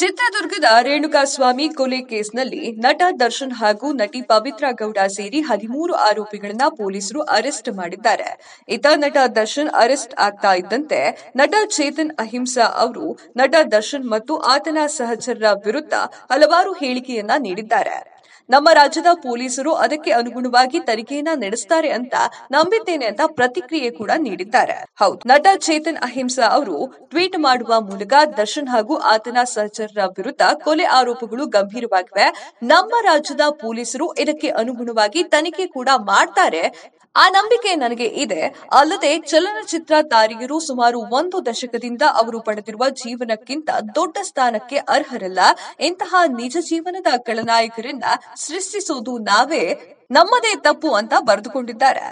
ಚಿತ್ರದುರ್ಗದ ರೇಣುಕಾಸ್ವಾಮಿ ಕೊಲೆ ಕೇಸ್ನಲ್ಲಿ ನಟ ದರ್ಶನ್ ಹಾಗೂ ನಟಿ ಪವಿತ್ರ ಗೌಡ ಸೇರಿ ಹದಿಮೂರು ಆರೋಪಿಗಳನ್ನ ಪೊಲೀಸರು ಅರೆಸ್ಟ್ ಮಾಡಿದ್ದಾರೆ ಇತ ನಟ ದರ್ಶನ್ ಅರೆಸ್ಟ್ ಆಗ್ತಾ ಇದ್ದಂತೆ ನಟ ಚೇತನ್ ಅಹಿಂಸಾ ಅವರು ನಟ ದರ್ಶನ್ ಮತ್ತು ಆತನ ಸಹಚರರ ವಿರುದ್ಧ ಹಲವಾರು ಹೇಳಿಕೆಯನ್ನ ನೀಡಿದ್ದಾರೆ ನಮ್ಮ ರಾಜ್ಯದ ಪೊಲೀಸರು ಅದಕ್ಕೆ ಅನುಗುಣವಾಗಿ ತನಿಖೆಯನ್ನ ನಡೆಸ್ತಾರೆ ಅಂತ ನಂಬಿದ್ದೇನೆ ಅಂತ ಪ್ರತಿಕ್ರಿಯೆ ಕೂಡ ನೀಡಿದ್ದಾರೆ ಹೌದು ನಟ ಚೇತನ್ ಅಹಿಂಸಾ ಅವರು ಟ್ವೀಟ್ ಮಾಡುವ ಮೂಲಕ ದರ್ಶನ್ ಹಾಗೂ ಆತನ ಸಹಚರರ ವಿರುದ್ಧ ಕೊಲೆ ಆರೋಪಗಳು ಗಂಭೀರವಾಗಿವೆ ನಮ್ಮ ರಾಜ್ಯದ ಪೊಲೀಸರು ಇದಕ್ಕೆ ಅನುಗುಣವಾಗಿ ತನಿಖೆ ಕೂಡ ಮಾಡ್ತಾರೆ ಆ ನಂಬಿಕೆ ನನಗೆ ಇದೆ ಅಲ್ಲದೆ ಚಲನಚಿತ್ರ ತಾರೆಯರು ಸುಮಾರು ಒಂದು ದಶಕದಿಂದ ಅವರು ಪಡೆದಿರುವ ಜೀವನಕ್ಕಿಂತ ದೊಡ್ಡ ಸ್ಥಾನಕ್ಕೆ ಅರ್ಹರಲ್ಲ ಇಂತಹ ನಿಜ ಜೀವನದ ಖಳನಾಯಕರನ್ನ ಸೃಷ್ಟಿಸೋದು ನಾವೇ ನಮ್ಮದೇ ತಪ್ಪು ಅಂತ ಬರೆದುಕೊಂಡಿದ್ದಾರೆ